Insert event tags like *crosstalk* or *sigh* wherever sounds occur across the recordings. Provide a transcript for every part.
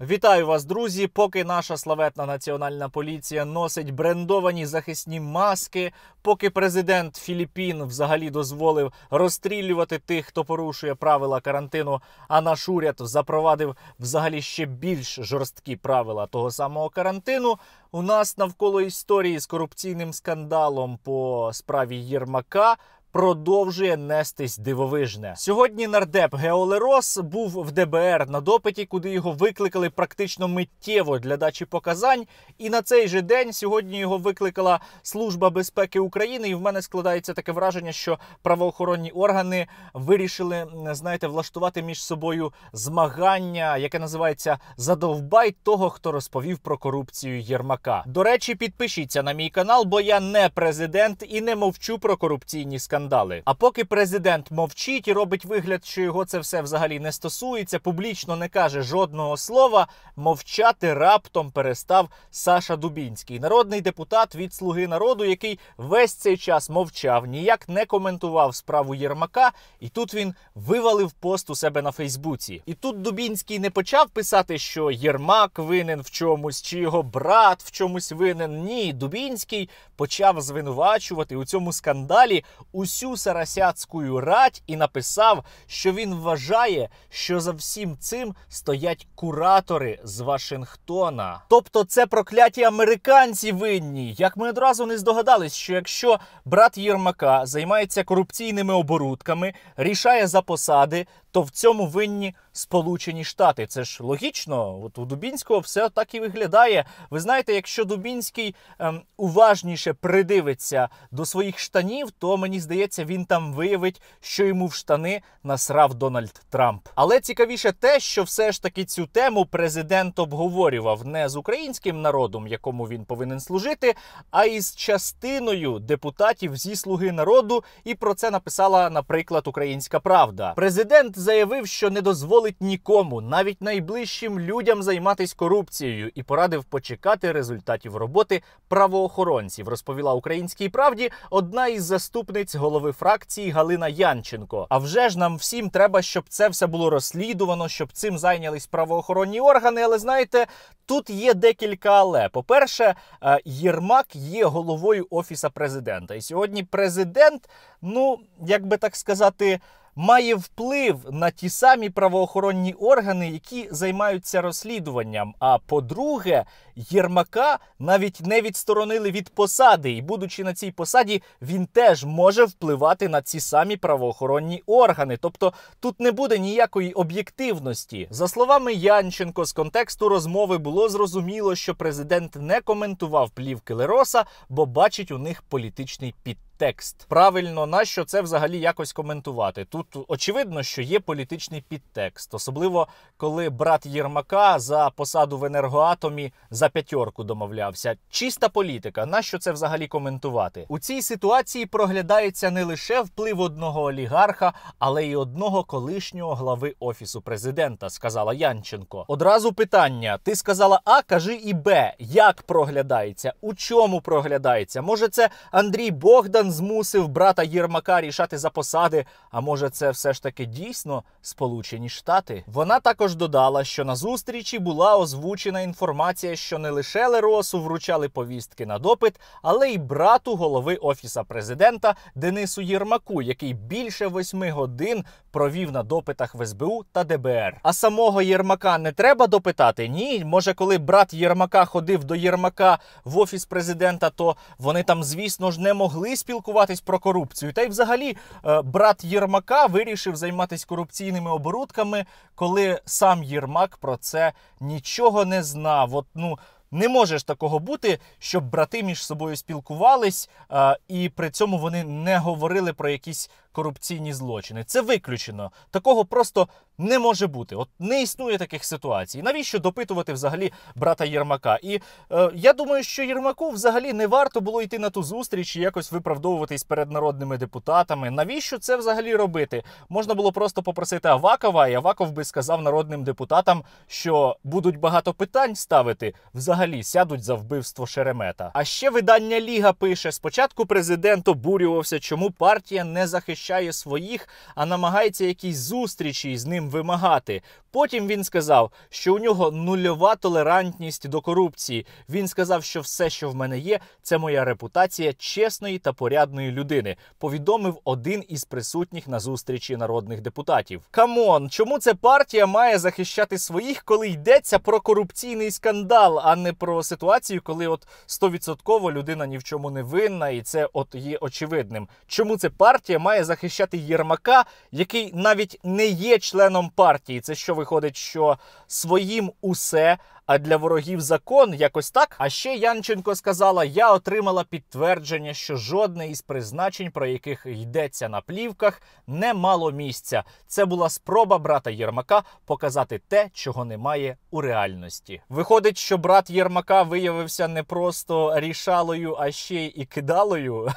Вітаю вас, друзі! Поки наша славетна національна поліція носить брендовані захисні маски, поки президент Філіппін взагалі дозволив розстрілювати тих, хто порушує правила карантину, а наш уряд запровадив взагалі ще більш жорсткі правила того самого карантину. У нас навколо історії з корупційним скандалом по справі Єрмака продовжує нестись дивовижне. Сьогодні нардеп Геолерос був в ДБР на допиті, куди його викликали практично миттєво для дачі показань. І на цей же день сьогодні його викликала служба безпеки України. І в мене складається таке враження, що правоохоронні органи вирішили, знаєте, влаштувати між собою змагання, яке називається задовбай того, хто розповів про корупцію Єрмака. До речі, підпишіться на мій канал, бо я не президент і не мовчу про корупційні скандали скандали. А поки президент мовчить і робить вигляд, що його це все взагалі не стосується, публічно не каже жодного слова, мовчати раптом перестав Саша Дубінський, народний депутат від Слуги народу, який весь цей час мовчав, ніяк не коментував справу Єрмака, і тут він вивалив пост у себе на Фейсбуці. І тут Дубінський не почав писати, що Єрмак винен в чомусь, чи його брат в чомусь винен. Ні, Дубінський почав звинувачувати у цьому скандалі усь всю сарасяцьку рать і написав, що він вважає, що за всім цим стоять куратори з Вашингтона. Тобто, це прокляті американці винні. Як ми одразу не здогадались, що якщо брат Єрмака займається корупційними оборудками, рішає за посади, то в цьому винні Сполучені Штати. Це ж логічно. От у Дубінського все так і виглядає. Ви знаєте, якщо Дубінський ем, уважніше придивиться до своїх штанів, то мені здається, він там виявить, що йому в штани насрав Дональд Трамп. Але цікавіше те, що все ж таки цю тему президент обговорював не з українським народом, якому він повинен служити, а із частиною депутатів зі слуги народу. І про це написала, наприклад, Українська Правда. Президент заявив, що не дозволить нікому, навіть найближчим людям займатися корупцією, і порадив почекати результатів роботи правоохоронців. Розповіла українській правді одна із заступниць голови фракції Галина Янченко. А вже ж нам всім треба, щоб це все було розслідувано, щоб цим зайнялись правоохоронні органи. Але знаєте, тут є декілька але. По перше, е, Єрмак є головою офіса президента, і сьогодні президент, ну як би так сказати має вплив на ті самі правоохоронні органи, які займаються розслідуванням. А по-друге, Єрмака навіть не відсторонили від посади, і, будучи на цій посаді, він теж може впливати на ці самі правоохоронні органи. Тобто тут не буде ніякої об'єктивності. За словами Янченко, з контексту розмови було зрозуміло, що президент не коментував плівки Лероса, бо бачить у них політичний підтримку. Текст правильно, на що це взагалі якось коментувати? Тут очевидно, що є політичний підтекст, особливо коли брат Єрмака за посаду в енергоатомі за п'ятьорку домовлявся. Чиста політика, на що це взагалі коментувати? У цій ситуації проглядається не лише вплив одного олігарха, але й одного колишнього глави офісу президента, сказала Янченко. Одразу питання: ти сказала А, кажи і Б. Як проглядається? У чому проглядається? Може, це Андрій Богдан? Путін змусив брата Єрмака рішати за посади. А може, це все ж таки дійсно Сполучені Штати? Вона також додала, що на зустрічі була озвучена інформація, що не лише Леросу вручали повістки на допит, але й брату голови офіса президента Денису Єрмаку, який більше восьми годин провів на допитах в СБУ та ДБР. А самого Єрмака не треба допитати? Ні, може, коли брат Єрмака ходив до Єрмака в офіс президента, то вони там, звісно ж, не могли спілкуватися спілкуватись про корупцію. Та й, взагалі, е, брат Єрмака вирішив займатися корупційними оборудками, коли сам Єрмак про це нічого не знав. От, ну, не може ж такого бути, щоб брати між собою спілкувались, е, і при цьому вони не говорили про якісь корупційні злочини. Це виключено. Такого просто не може бути. От не існує таких ситуацій. Навіщо допитувати взагалі брата Єрмака? І е, я думаю, що Єрмаку взагалі не варто було йти на ту зустріч і якось виправдовуватись перед народними депутатами. Навіщо це взагалі робити? Можна було просто попросити Авакова, і Аваков би сказав народним депутатам, що будуть багато питань ставити взагалі сядуть за вбивство Шеремета. А ще видання Ліга пише: спочатку президент обурювався, чому партія не захищає захищає своїх, а намагається якісь зустрічі з ним вимагати. Потім він сказав, що у нього нульова толерантність до корупції. Він сказав, що все, що в мене є, це моя репутація чесної та порядної людини. Повідомив один із присутніх на зустрічі народних депутатів. Камон, чому це партія має захищати своїх, коли йдеться про корупційний скандал, а не про ситуацію, коли от стовідсотково людина ні в чому не винна, і це от є очевидним. Чому це партія має захищати? захищати Єрмака, який навіть не є членом партії. Це що виходить, що своїм усе, а для ворогів закон якось так. А ще Янченко сказала: я отримала підтвердження, що жодне із призначень, про яких йдеться на плівках, не мало місця. Це була спроба брата Єрмака показати те, чого немає у реальності. Виходить, що брат Єрмака виявився не просто рішалою, а ще й кидалою.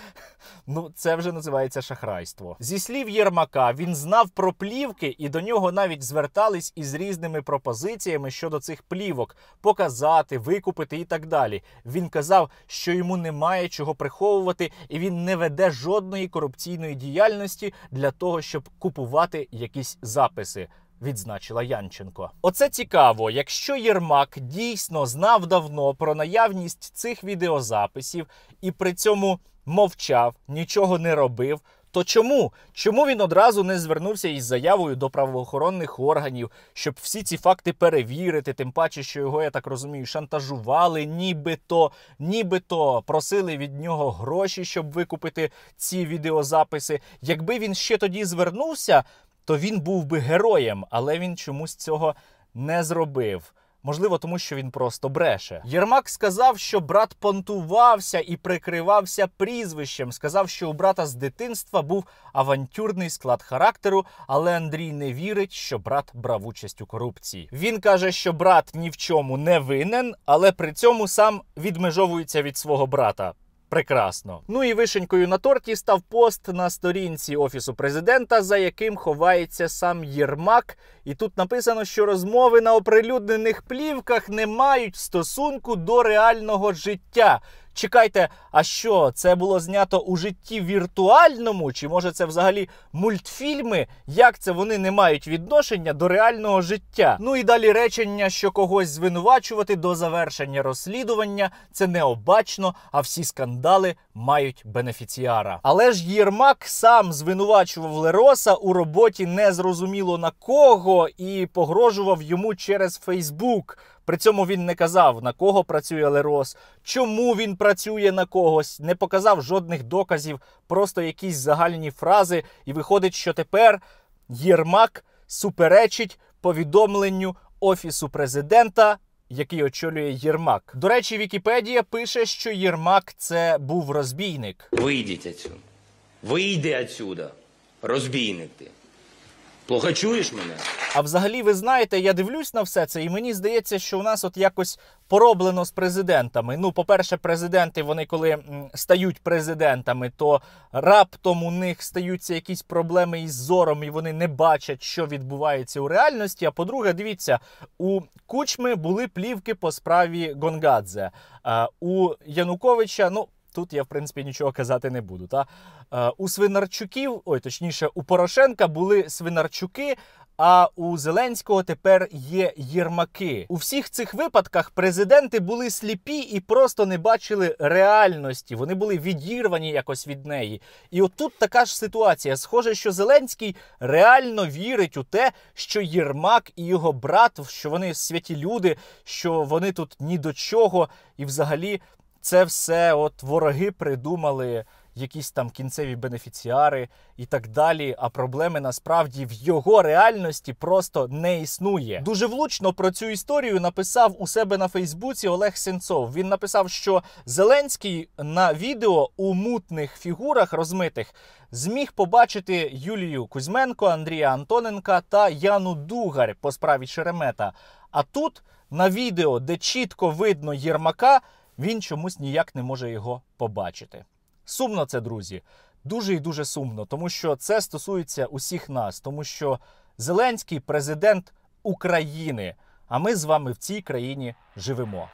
*laughs* Ну, це вже називається шахрайство. Зі слів Єрмака, він знав про плівки, і до нього навіть звертались із різними пропозиціями щодо цих плівок, показати, викупити і так далі. Він казав, що йому немає чого приховувати, і він не веде жодної корупційної діяльності для того, щоб купувати якісь записи. Відзначила Янченко, оце цікаво. Якщо Єрмак дійсно знав давно про наявність цих відеозаписів і при цьому мовчав, нічого не робив. То чому? Чому він одразу не звернувся із заявою до правоохоронних органів, щоб всі ці факти перевірити, тим паче, що його, я так розумію, шантажували, нібито, нібито просили від нього гроші, щоб викупити ці відеозаписи. Якби він ще тоді звернувся, то він був би героєм, але він чомусь цього не зробив. Можливо, тому що він просто бреше. Єрмак сказав, що брат понтувався і прикривався прізвищем. Сказав, що у брата з дитинства був авантюрний склад характеру, але Андрій не вірить, що брат брав участь у корупції. Він каже, що брат ні в чому не винен, але при цьому сам відмежовується від свого брата прекрасно. Ну і вишенькою на торті став пост на сторінці офісу президента, за яким ховається сам Єрмак. І тут написано, що розмови на оприлюднених плівках не мають стосунку до реального життя. Чекайте, а що це було знято у житті віртуальному? Чи може це взагалі мультфільми? Як це вони не мають відношення до реального життя? Ну і далі речення, що когось звинувачувати до завершення розслідування, це необачно, а всі скандали мають бенефіціара. Але ж Єрмак сам звинувачував Лероса у роботі незрозуміло на кого і погрожував йому через Фейсбук. При цьому він не казав, на кого працює Лерос, чому він працює на когось, не показав жодних доказів, просто якісь загальні фрази. І виходить, що тепер Єрмак суперечить повідомленню Офісу президента. Який очолює Єрмак. До речі, Вікіпедія пише, що Єрмак це був розбійник. Вийдіть отсюда. Вийди отсюда. Розбійник ти. Плохо чуєш мене? А взагалі, ви знаєте, я дивлюсь на все це, і мені здається, що у нас от якось пороблено з президентами. Ну, по-перше, президенти вони коли м, стають президентами, то раптом у них стаються якісь проблеми із зором, і вони не бачать, що відбувається у реальності. А по-друге, дивіться, у кучми були плівки по справі Гонгадзе. А у Януковича, ну Тут я, в принципі, нічого казати не буду. Та? Е, у свинарчуків, ой, точніше, у Порошенка були свинарчуки, а у Зеленського тепер є єрмаки. У всіх цих випадках президенти були сліпі і просто не бачили реальності. Вони були відірвані якось від неї. І отут така ж ситуація. Схоже, що Зеленський реально вірить у те, що Єрмак і його брат, що вони святі люди, що вони тут ні до чого і взагалі це все от вороги придумали якісь там кінцеві бенефіціари і так далі. А проблеми насправді в його реальності просто не існує. Дуже влучно про цю історію написав у себе на Фейсбуці Олег Сенцов. Він написав, що Зеленський на відео у мутних фігурах розмитих зміг побачити Юлію Кузьменко, Андрія Антоненка та Яну Дугар по справі Шеремета. А тут на відео, де чітко видно Єрмака він чомусь ніяк не може його побачити. Сумно це, друзі, дуже і дуже сумно, тому що це стосується усіх нас, тому що Зеленський президент України, а ми з вами в цій країні живемо.